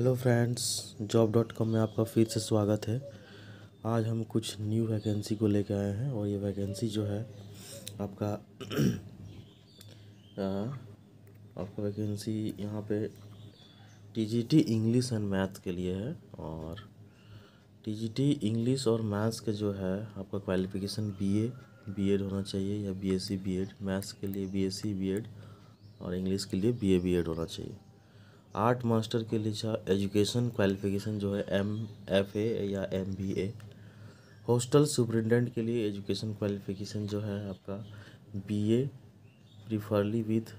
hello friends job dot com में आपका फिर से स्वागत है आज हम कुछ न्यू वैकेंसी को लेकर आए हैं और ये वैकेंसी जो है आपका आ, आपका वैकेंसी यहाँ पे टीजीटी इंग्लिश एंड मैथ के लिए है और टीजीटी इंग्लिश और मैथ्स के जो है आपका क्वालिफिकेशन बीए बीएड होना चाहिए या बीएससी बीएड मैथ्स के लिए बीएससी बीएड और इंग्लिश के लिए बीए बीएड होना चाहिए आर्ट मास्टर के लिए एजुकेशन क्वालिफिकेशन जो है एम एफ ए या M B A hostel superintendent के लिए एजुकेशन क्वालिफिकेशन जो है आपका B A preferably with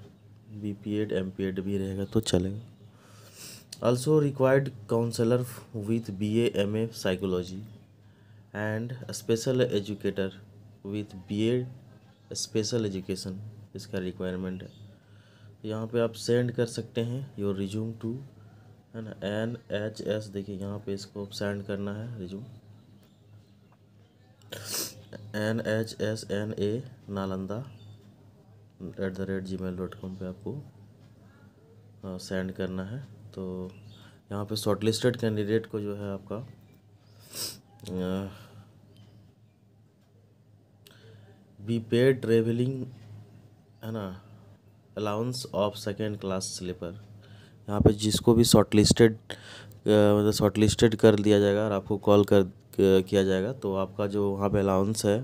B P Ed M P Ed भी रहेगा तो चलेगा also required counsellor with B A M A psychology and special educator with B Ed special education इसका रिक्वायरमेंट है यहाँ पे आप सेंड कर सकते हैं योर रिज्यूम टू है ना एन एच एस देखिए यहाँ पे इसको सेंड करना है resume N H S N A Nalanda at the rate Gmail dot com पर आपको सेंड करना है तो यहाँ पे शॉर्टलिस्टेड कैंडिडेट को जो है आपका बी पेड ट्रेवलिंग है ना allowance of second class sleeper यहाँ पे जिसको भी शॉर्ट लिस्टेड मतलब शॉर्ट लिस्टेड कर दिया जाएगा और आपको कॉल कर किया जाएगा तो आपका जो वहाँ पे अलाउंस है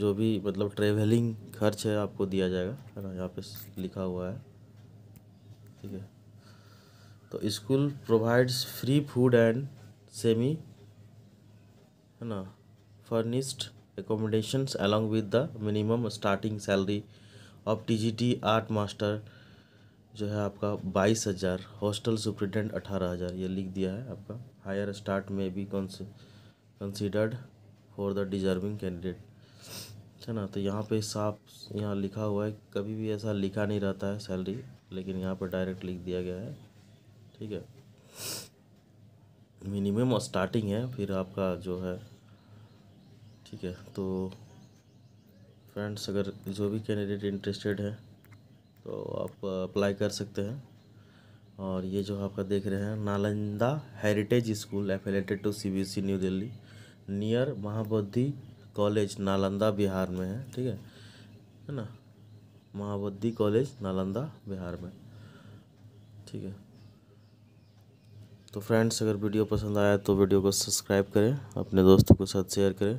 जो भी मतलब ट्रेवलिंग खर्च है आपको दिया जाएगा है ना यहाँ पे लिखा हुआ है ठीक है तो school provides free food and semi है ना furnished accommodations along with the minimum starting salary अब T G T art master जो है आपका बाईस हज़ार हॉस्टल सुप्रिटेंडेंट अठारह हज़ार ये लिख दिया है आपका हायर स्टार्ट में भी considered for the deserving candidate है ना तो यहाँ पे साफ यहाँ लिखा हुआ है कभी भी ऐसा लिखा नहीं रहता है सैलरी लेकिन यहाँ पर डायरेक्ट लिख दिया गया है ठीक है मिनिमम स्टार्टिंग है फिर आपका जो है ठीक है तो फ्रेंड्स अगर जो भी कैंडिडेट इंटरेस्टेड है तो आप अप्लाई uh, कर सकते हैं और ये जो आपका देख रहे हैं Nalanda heritage school affiliated to C B S E New Delhi near Mahabodhi college Nalanda Bihar में है ठीक है है ना महाबोधि कॉलेज नालंदा बिहार में ठीक है तो फ्रेंड्स अगर वीडियो पसंद आया तो वीडियो को सब्सक्राइब करें अपने दोस्तों के साथ शेयर करें